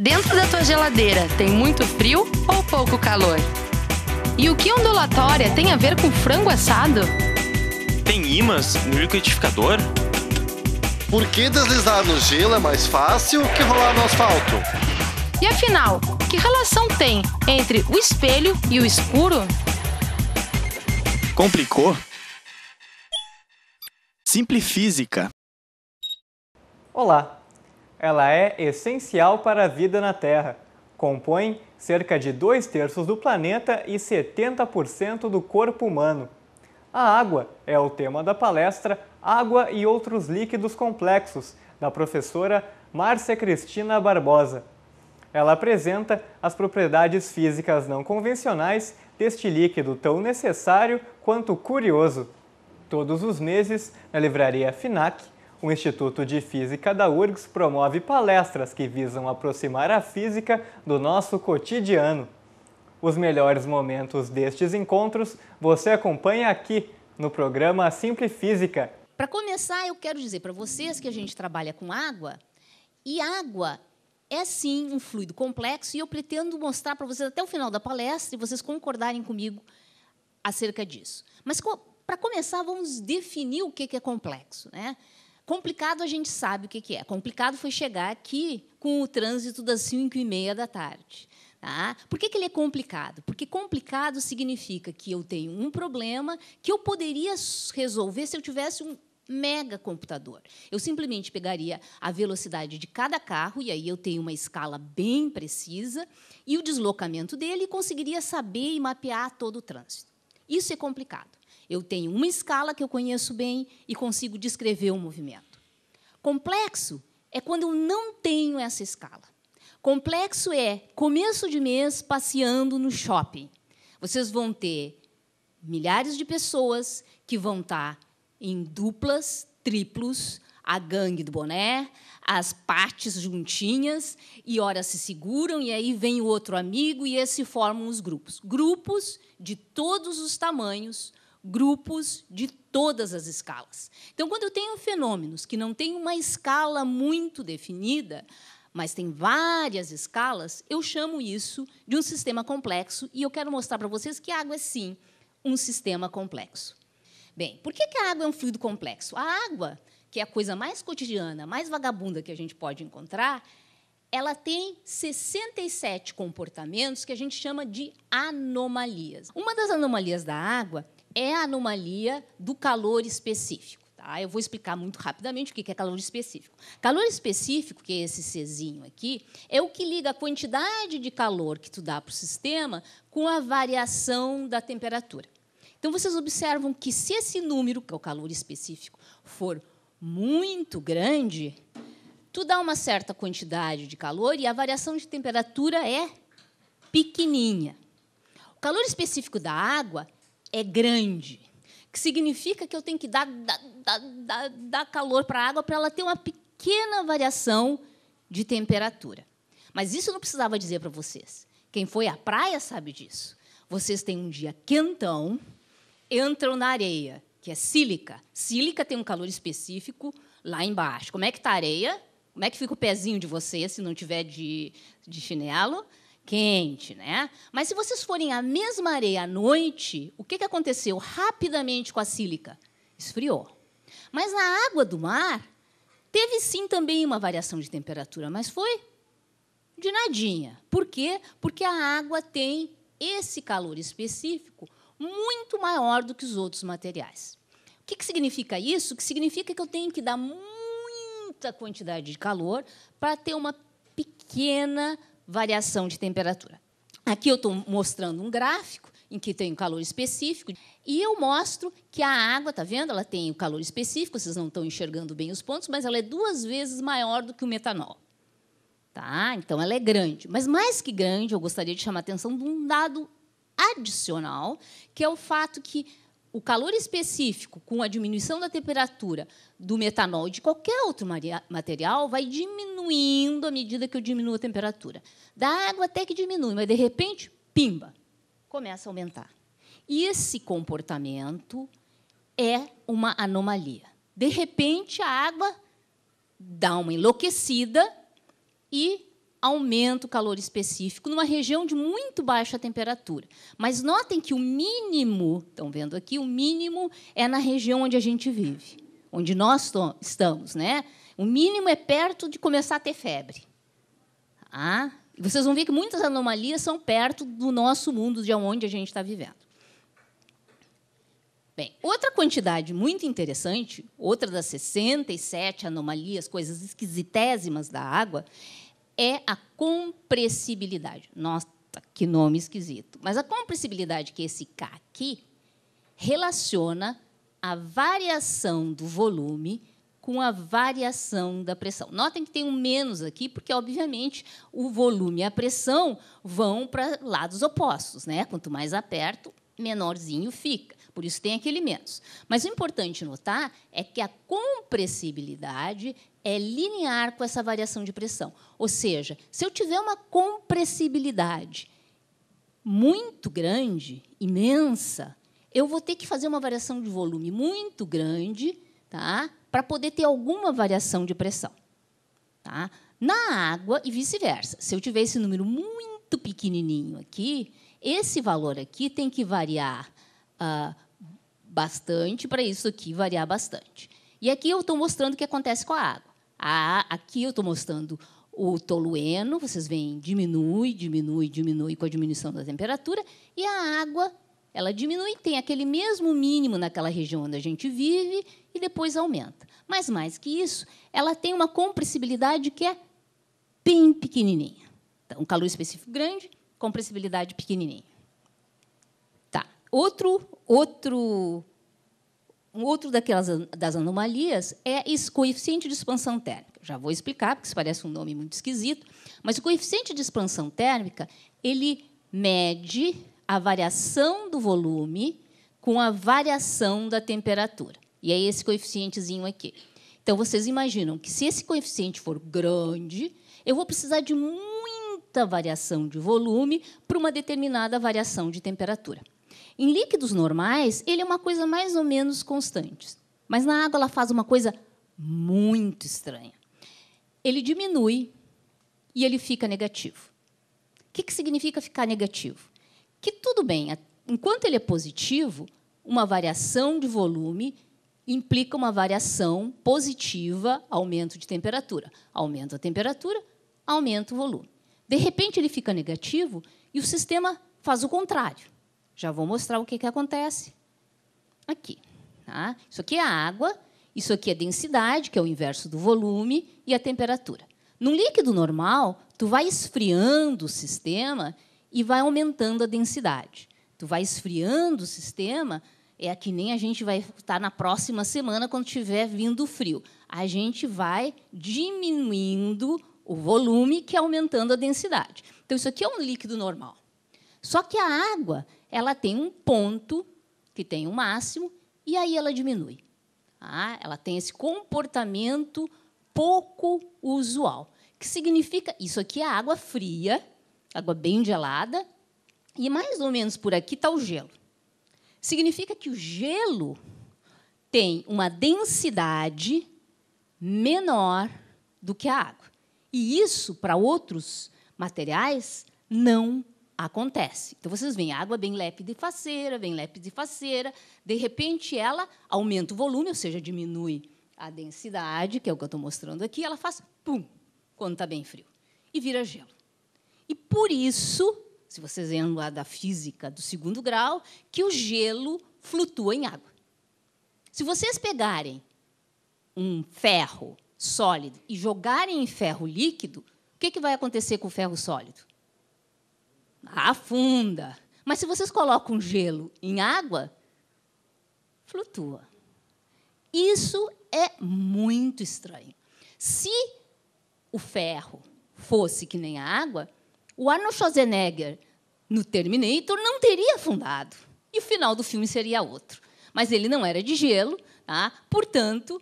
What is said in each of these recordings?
Dentro da tua geladeira tem muito frio ou pouco calor? E o que ondulatória tem a ver com frango assado? Tem imãs no liquidificador? Por que deslizar no gelo é mais fácil que rolar no asfalto? E afinal, que relação tem entre o espelho e o escuro? Complicou? Simplifísica. Olá, ela é essencial para a vida na Terra. Compõe cerca de dois terços do planeta e 70% do corpo humano. A água é o tema da palestra Água e Outros Líquidos Complexos, da professora Márcia Cristina Barbosa. Ela apresenta as propriedades físicas não convencionais deste líquido tão necessário quanto curioso. Todos os meses, na livraria FINAC, o Instituto de Física da URGS promove palestras que visam aproximar a física do nosso cotidiano. Os melhores momentos destes encontros você acompanha aqui no programa Simple Física. Para começar, eu quero dizer para vocês que a gente trabalha com água e água é sim um fluido complexo e eu pretendo mostrar para vocês até o final da palestra e vocês concordarem comigo acerca disso. Mas para começar, vamos definir o que é complexo, né? Complicado a gente sabe o que é. Complicado foi chegar aqui com o trânsito das 5 e meia da tarde. Tá? Por que, que ele é complicado? Porque complicado significa que eu tenho um problema que eu poderia resolver se eu tivesse um mega computador. Eu simplesmente pegaria a velocidade de cada carro, e aí eu tenho uma escala bem precisa, e o deslocamento dele, e conseguiria saber e mapear todo o trânsito. Isso é complicado. Eu tenho uma escala que eu conheço bem e consigo descrever o movimento. Complexo é quando eu não tenho essa escala. Complexo é começo de mês passeando no shopping. Vocês vão ter milhares de pessoas que vão estar em duplas, triplos, a gangue do boné, as partes juntinhas e ora se seguram e aí vem o outro amigo e esse formam os grupos. Grupos de todos os tamanhos, grupos de todas as escalas. Então, quando eu tenho fenômenos que não têm uma escala muito definida, mas tem várias escalas, eu chamo isso de um sistema complexo e eu quero mostrar para vocês que a água é sim um sistema complexo. Bem, por que a água é um fluido complexo? A água que é a coisa mais cotidiana, mais vagabunda que a gente pode encontrar, ela tem 67 comportamentos que a gente chama de anomalias. Uma das anomalias da água é a anomalia do calor específico. Tá? Eu vou explicar muito rapidamente o que é calor específico. Calor específico, que é esse Czinho aqui, é o que liga a quantidade de calor que tu dá para o sistema com a variação da temperatura. Então, vocês observam que se esse número, que é o calor específico, for muito grande, tu dá uma certa quantidade de calor e a variação de temperatura é pequenininha. O calor específico da água é grande, que significa que eu tenho que dar, dar, dar, dar calor para a água para ela ter uma pequena variação de temperatura. Mas isso eu não precisava dizer para vocês. Quem foi à praia sabe disso. Vocês têm um dia quentão, entram na areia, que é sílica. Sílica tem um calor específico lá embaixo. Como é que está a areia? Como é que fica o pezinho de você se não tiver de, de chinelo? Quente, né? Mas se vocês forem à mesma areia à noite, o que, que aconteceu rapidamente com a sílica? Esfriou. Mas na água do mar, teve sim também uma variação de temperatura, mas foi de nadinha. Por quê? Porque a água tem esse calor específico muito maior do que os outros materiais. O que, que significa isso? Que significa que eu tenho que dar muita quantidade de calor para ter uma pequena variação de temperatura. Aqui eu estou mostrando um gráfico em que tem um calor específico. E eu mostro que a água, está vendo? Ela tem o um calor específico, vocês não estão enxergando bem os pontos, mas ela é duas vezes maior do que o metanol. Tá? Então ela é grande. Mas mais que grande, eu gostaria de chamar a atenção de um dado adicional, que é o fato que o calor específico, com a diminuição da temperatura do metanol e de qualquer outro material, vai diminuindo à medida que eu diminuo a temperatura. Da água até que diminui, mas de repente, pimba, começa a aumentar. E esse comportamento é uma anomalia. De repente, a água dá uma enlouquecida e aumenta o calor específico numa região de muito baixa temperatura. Mas notem que o mínimo, estão vendo aqui, o mínimo é na região onde a gente vive, onde nós estamos, né? O mínimo é perto de começar a ter febre. Ah, vocês vão ver que muitas anomalias são perto do nosso mundo, de onde a gente está vivendo. Bem, outra quantidade muito interessante, outra das 67 anomalias, coisas esquisitésimas da água, é a compressibilidade. Nossa, que nome esquisito. Mas a compressibilidade que esse K aqui relaciona a variação do volume com a variação da pressão. Notem que tem um menos aqui, porque, obviamente, o volume e a pressão vão para lados opostos. Né? Quanto mais aperto, menorzinho fica. Por isso tem aquele menos. Mas o importante notar é que a compressibilidade é linear com essa variação de pressão. Ou seja, se eu tiver uma compressibilidade muito grande, imensa, eu vou ter que fazer uma variação de volume muito grande tá? para poder ter alguma variação de pressão. Tá? Na água e vice-versa. Se eu tiver esse número muito pequenininho aqui, esse valor aqui tem que variar ah, bastante para isso aqui variar bastante. E aqui eu estou mostrando o que acontece com a água. Ah, aqui eu estou mostrando o tolueno, vocês veem, diminui, diminui, diminui com a diminuição da temperatura, e a água, ela diminui, tem aquele mesmo mínimo naquela região onde a gente vive e depois aumenta. Mas mais que isso, ela tem uma compressibilidade que é bem pequenininha. Então, calor específico grande, compressibilidade pequenininha. Tá. Outro outro um outro daquelas das anomalias é esse coeficiente de expansão térmica. Já vou explicar, porque isso parece um nome muito esquisito, mas o coeficiente de expansão térmica, ele mede a variação do volume com a variação da temperatura. E é esse coeficientezinho aqui. Então vocês imaginam que se esse coeficiente for grande, eu vou precisar de muita variação de volume para uma determinada variação de temperatura. Em líquidos normais, ele é uma coisa mais ou menos constante. Mas na água ela faz uma coisa muito estranha. Ele diminui e ele fica negativo. O que, que significa ficar negativo? Que tudo bem, enquanto ele é positivo, uma variação de volume implica uma variação positiva, aumento de temperatura. Aumenta a temperatura, aumenta o volume. De repente ele fica negativo e o sistema faz o contrário. Já vou mostrar o que, que acontece aqui. Tá? Isso aqui é água, isso aqui é densidade, que é o inverso do volume, e a temperatura. Num líquido normal, tu vai esfriando o sistema e vai aumentando a densidade. Tu vai esfriando o sistema, é que nem a gente vai estar na próxima semana quando tiver vindo frio. A gente vai diminuindo o volume que é aumentando a densidade. Então isso aqui é um líquido normal. Só que a água ela tem um ponto que tem um máximo e aí ela diminui. Ah, ela tem esse comportamento pouco usual, que significa isso aqui é água fria, água bem gelada, e mais ou menos por aqui está o gelo. Significa que o gelo tem uma densidade menor do que a água. E isso, para outros materiais, não Acontece. Então vocês veem, a água vem lépida e faceira, vem lépida e faceira, de repente ela aumenta o volume, ou seja, diminui a densidade, que é o que eu estou mostrando aqui, ela faz pum, quando está bem frio, e vira gelo. E por isso, se vocês lembram lá da física do segundo grau, que o gelo flutua em água. Se vocês pegarem um ferro sólido e jogarem em ferro líquido, o que, que vai acontecer com o ferro sólido? afunda. Mas se vocês colocam gelo em água, flutua. Isso é muito estranho. Se o ferro fosse que nem a água, o Arnold Schwarzenegger no Terminator não teria afundado. E o final do filme seria outro. Mas ele não era de gelo, tá? portanto,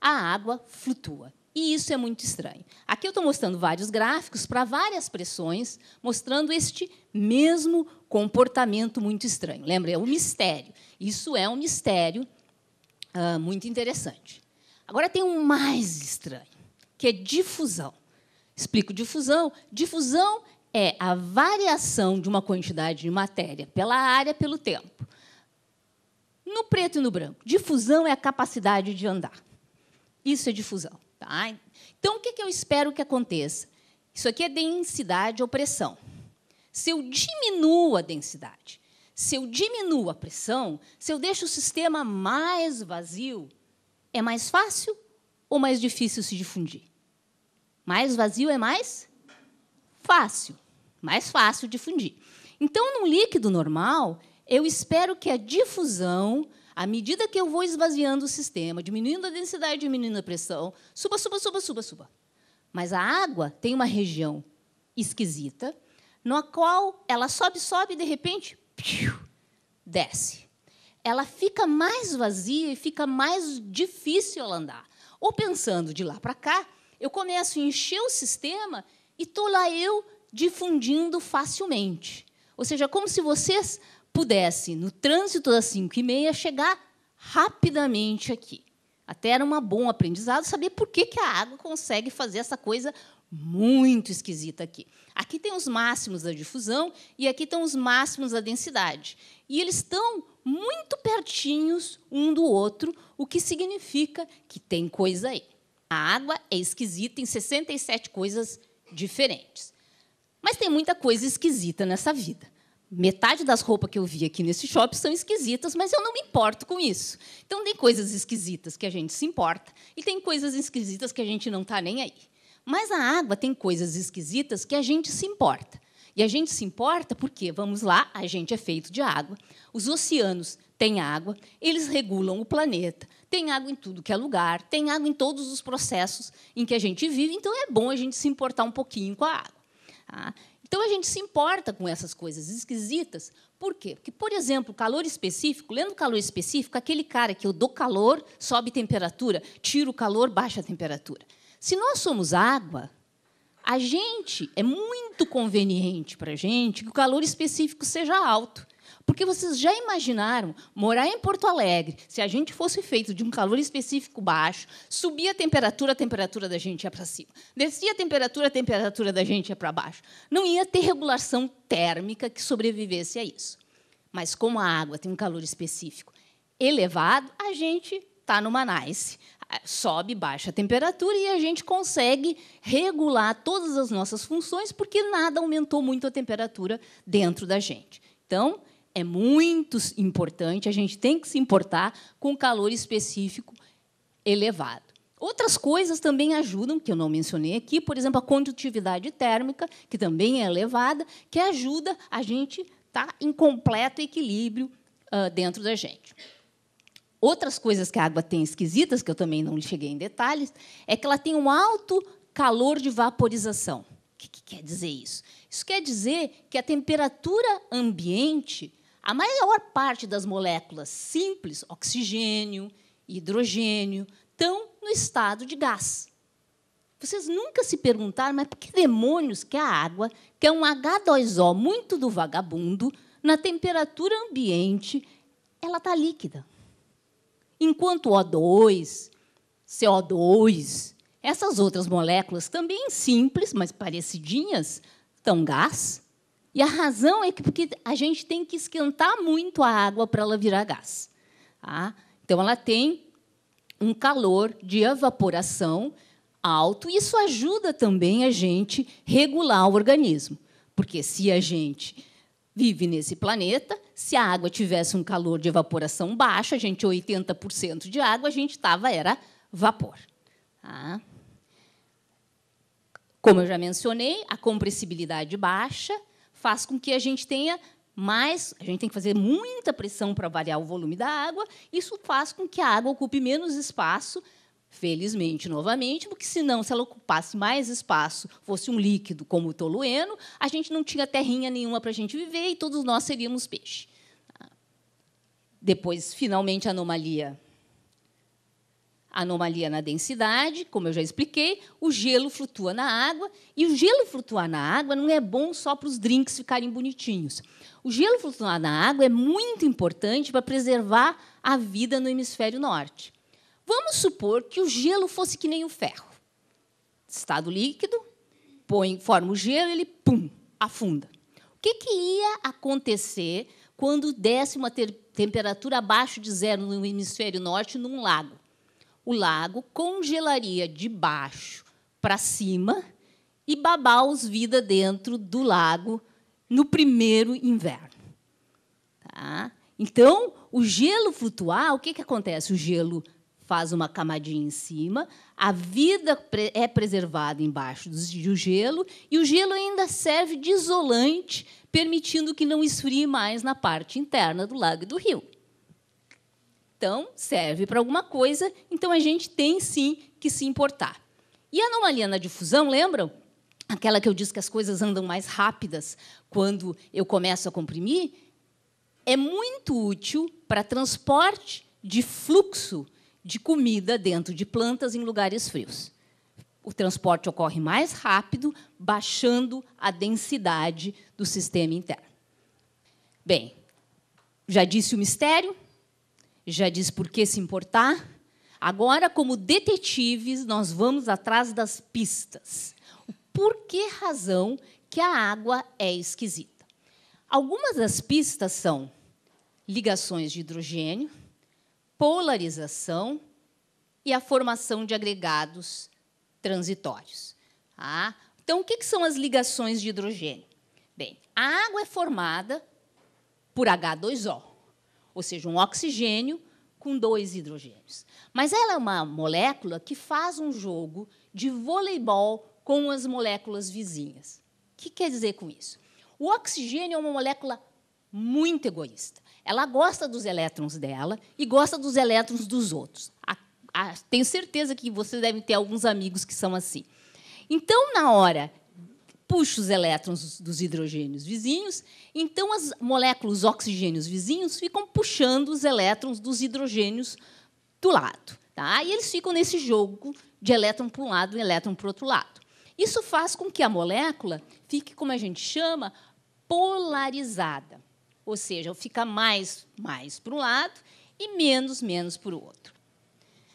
a água flutua. E isso é muito estranho. Aqui eu estou mostrando vários gráficos para várias pressões, mostrando este mesmo comportamento muito estranho. Lembra, é um mistério. Isso é um mistério ah, muito interessante. Agora tem um mais estranho, que é difusão. Explico difusão. Difusão é a variação de uma quantidade de matéria pela área, pelo tempo. No preto e no branco, difusão é a capacidade de andar. Isso é difusão. Tá? Então, o que, que eu espero que aconteça? Isso aqui é densidade ou pressão. Se eu diminuo a densidade, se eu diminuo a pressão, se eu deixo o sistema mais vazio, é mais fácil ou mais difícil se difundir? Mais vazio é mais fácil, mais fácil difundir. Então, num líquido normal, eu espero que a difusão à medida que eu vou esvaziando o sistema, diminuindo a densidade, diminuindo a pressão, suba, suba, suba, suba, suba. Mas a água tem uma região esquisita, na qual ela sobe, sobe e de repente piu, desce. Ela fica mais vazia e fica mais difícil ela andar. Ou pensando de lá para cá, eu começo a encher o sistema e estou lá eu difundindo facilmente. Ou seja, como se vocês pudesse, no trânsito das 5 e meia, chegar rapidamente aqui. Até era um bom aprendizado saber por que, que a água consegue fazer essa coisa muito esquisita aqui. Aqui tem os máximos da difusão e aqui estão os máximos da densidade. E eles estão muito pertinhos um do outro, o que significa que tem coisa aí. A água é esquisita em 67 coisas diferentes. Mas tem muita coisa esquisita nessa vida. Metade das roupas que eu vi aqui nesse shopping são esquisitas, mas eu não me importo com isso. Então, tem coisas esquisitas que a gente se importa e tem coisas esquisitas que a gente não está nem aí. Mas a água tem coisas esquisitas que a gente se importa. E a gente se importa porque, vamos lá, a gente é feito de água, os oceanos têm água, eles regulam o planeta, tem água em tudo que é lugar, tem água em todos os processos em que a gente vive, então é bom a gente se importar um pouquinho com a água. Tá? Então a gente se importa com essas coisas esquisitas. Por quê? Porque, por exemplo, calor específico, lendo calor específico, aquele cara que eu dou calor, sobe temperatura, tiro calor, baixa a temperatura. Se nós somos água, a gente é muito conveniente para a gente que o calor específico seja alto. Porque vocês já imaginaram morar em Porto Alegre, se a gente fosse feito de um calor específico baixo, subia a temperatura, a temperatura da gente ia para cima. Descia a temperatura, a temperatura da gente ia para baixo. Não ia ter regulação térmica que sobrevivesse a isso. Mas como a água tem um calor específico elevado, a gente está numa nice sobe, baixa a temperatura e a gente consegue regular todas as nossas funções porque nada aumentou muito a temperatura dentro da gente. Então, é muito importante, a gente tem que se importar com calor específico elevado. Outras coisas também ajudam, que eu não mencionei aqui, por exemplo, a condutividade térmica, que também é elevada, que ajuda a gente estar tá em completo equilíbrio ah, dentro da gente. Outras coisas que a água tem esquisitas, que eu também não cheguei em detalhes, é que ela tem um alto calor de vaporização. O que quer dizer isso? Isso quer dizer que a temperatura ambiente a maior parte das moléculas simples, oxigênio, hidrogênio, estão no estado de gás. Vocês nunca se perguntaram, mas por que demônios que a água, que é um H2O muito do vagabundo, na temperatura ambiente, ela está líquida? Enquanto O2, CO2, essas outras moléculas, também simples, mas parecidinhas, estão gás, e a razão é que porque a gente tem que esquentar muito a água para ela virar gás. Tá? Então, ela tem um calor de evaporação alto, e isso ajuda também a gente regular o organismo. Porque se a gente vive nesse planeta, se a água tivesse um calor de evaporação baixo, a gente 80% de água, a gente estava era vapor. Tá? Como eu já mencionei, a compressibilidade baixa, faz com que a gente tenha mais, a gente tem que fazer muita pressão para variar o volume da água, isso faz com que a água ocupe menos espaço, felizmente, novamente, porque senão, se ela ocupasse mais espaço, fosse um líquido como o tolueno, a gente não tinha terrinha nenhuma para a gente viver e todos nós seríamos peixe. Depois, finalmente, a anomalia anomalia na densidade, como eu já expliquei, o gelo flutua na água, e o gelo flutuar na água não é bom só para os drinks ficarem bonitinhos. O gelo flutuar na água é muito importante para preservar a vida no hemisfério norte. Vamos supor que o gelo fosse que nem o ferro. Estado líquido, põe, forma o gelo, ele pum, afunda. O que, que ia acontecer quando desse uma temperatura abaixo de zero no hemisfério norte num lago? o lago, congelaria de baixo para cima e babaus vida dentro do lago no primeiro inverno. Tá? Então, o gelo flutuar, o que, que acontece? O gelo faz uma camadinha em cima, a vida é preservada embaixo do gelo e o gelo ainda serve de isolante, permitindo que não esfrie mais na parte interna do lago e do rio. Então, serve para alguma coisa, então a gente tem sim que se importar. E a anomalia na difusão, lembram? Aquela que eu disse que as coisas andam mais rápidas quando eu começo a comprimir, é muito útil para transporte de fluxo de comida dentro de plantas em lugares frios. O transporte ocorre mais rápido, baixando a densidade do sistema interno. Bem, já disse o mistério, já diz por que se importar? Agora, como detetives, nós vamos atrás das pistas. Por que razão que a água é esquisita? Algumas das pistas são ligações de hidrogênio, polarização e a formação de agregados transitórios. Ah, então, o que são as ligações de hidrogênio? Bem, a água é formada por H2O ou seja, um oxigênio com dois hidrogênios. Mas ela é uma molécula que faz um jogo de voleibol com as moléculas vizinhas. O que quer dizer com isso? O oxigênio é uma molécula muito egoísta. Ela gosta dos elétrons dela e gosta dos elétrons dos outros. tenho certeza que vocês devem ter alguns amigos que são assim. Então, na hora puxa os elétrons dos hidrogênios vizinhos, então as moléculas oxigênios vizinhos ficam puxando os elétrons dos hidrogênios do lado. Tá? E eles ficam nesse jogo de elétron para um lado e elétron para o outro lado. Isso faz com que a molécula fique, como a gente chama, polarizada. Ou seja, fica mais, mais para um lado e menos, menos para o outro.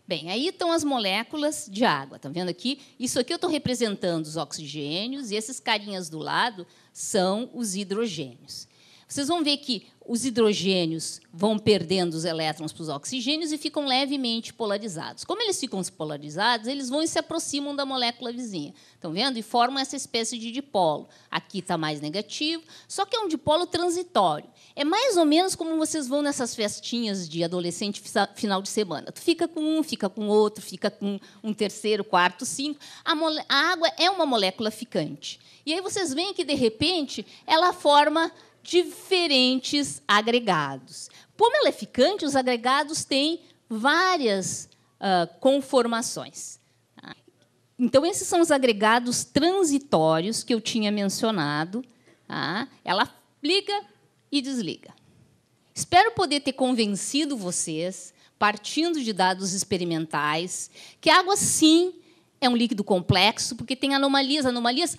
Bem, aí estão as moléculas de água, estão tá vendo aqui? Isso aqui eu estou representando os oxigênios e esses carinhas do lado são os hidrogênios. Vocês vão ver que os hidrogênios vão perdendo os elétrons para os oxigênios e ficam levemente polarizados. Como eles ficam polarizados, eles vão e se aproximam da molécula vizinha. Estão vendo? E formam essa espécie de dipolo. Aqui está mais negativo, só que é um dipolo transitório. É mais ou menos como vocês vão nessas festinhas de adolescente final de semana. Tu fica com um, fica com outro, fica com um terceiro, quarto, cinco. A, a água é uma molécula ficante. E aí vocês veem que, de repente, ela forma diferentes agregados. Como ela é ficante, os agregados têm várias uh, conformações. Então, esses são os agregados transitórios que eu tinha mencionado. Tá? Ela liga e desliga. Espero poder ter convencido vocês, partindo de dados experimentais, que a água sim é um líquido complexo, porque tem anomalias, anomalias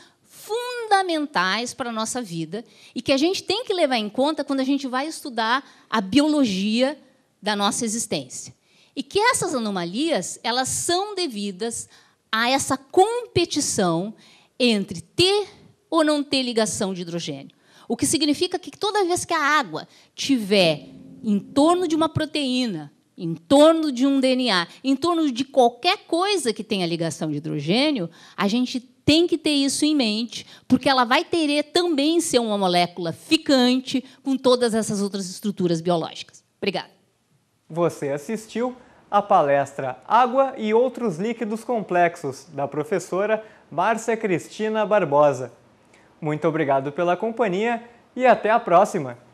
fundamentais para a nossa vida e que a gente tem que levar em conta quando a gente vai estudar a biologia da nossa existência. E que essas anomalias, elas são devidas a essa competição entre ter ou não ter ligação de hidrogênio. O que significa que toda vez que a água tiver em torno de uma proteína, em torno de um DNA, em torno de qualquer coisa que tenha ligação de hidrogênio, a gente tem que ter isso em mente, porque ela vai querer também ser uma molécula ficante com todas essas outras estruturas biológicas. Obrigada. Você assistiu a palestra Água e Outros Líquidos Complexos, da professora Márcia Cristina Barbosa. Muito obrigado pela companhia e até a próxima!